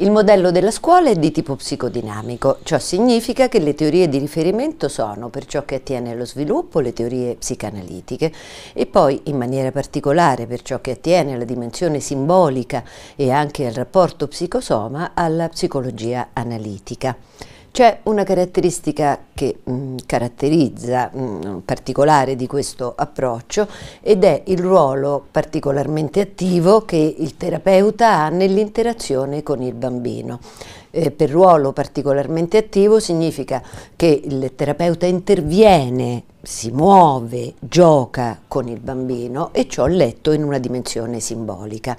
Il modello della scuola è di tipo psicodinamico, ciò significa che le teorie di riferimento sono, per ciò che attiene allo sviluppo, le teorie psicanalitiche e poi, in maniera particolare, per ciò che attiene alla dimensione simbolica e anche al rapporto psicosoma, alla psicologia analitica. C'è una caratteristica che mh, mm, caratterizza mh, mm, particolare di questo approccio ed è il ruolo particolarmente attivo che il terapeuta ha nell'interazione con il bambino. Eh, per ruolo particolarmente attivo significa che il terapeuta interviene si muove, gioca con il bambino e ciò letto in una dimensione simbolica.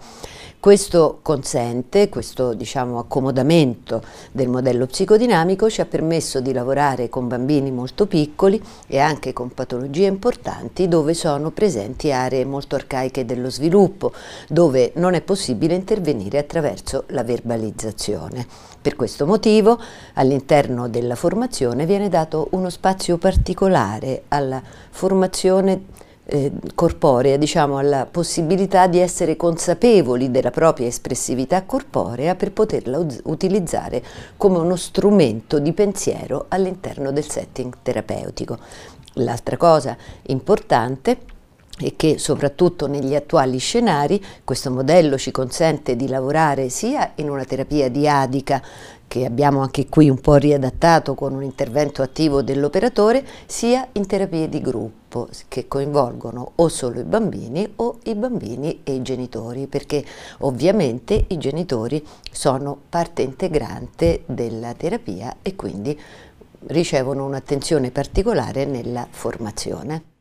Questo consente, questo diciamo, accomodamento del modello psicodinamico ci ha permesso di lavorare con bambini molto piccoli e anche con patologie importanti dove sono presenti aree molto arcaiche dello sviluppo, dove non è possibile intervenire attraverso la verbalizzazione. Per questo motivo all'interno della formazione viene dato uno spazio particolare a alla formazione eh, corporea, diciamo alla possibilità di essere consapevoli della propria espressività corporea per poterla utilizzare come uno strumento di pensiero all'interno del setting terapeutico. L'altra cosa importante è e che soprattutto negli attuali scenari questo modello ci consente di lavorare sia in una terapia diadica che abbiamo anche qui un po' riadattato con un intervento attivo dell'operatore, sia in terapie di gruppo che coinvolgono o solo i bambini o i bambini e i genitori, perché ovviamente i genitori sono parte integrante della terapia e quindi ricevono un'attenzione particolare nella formazione.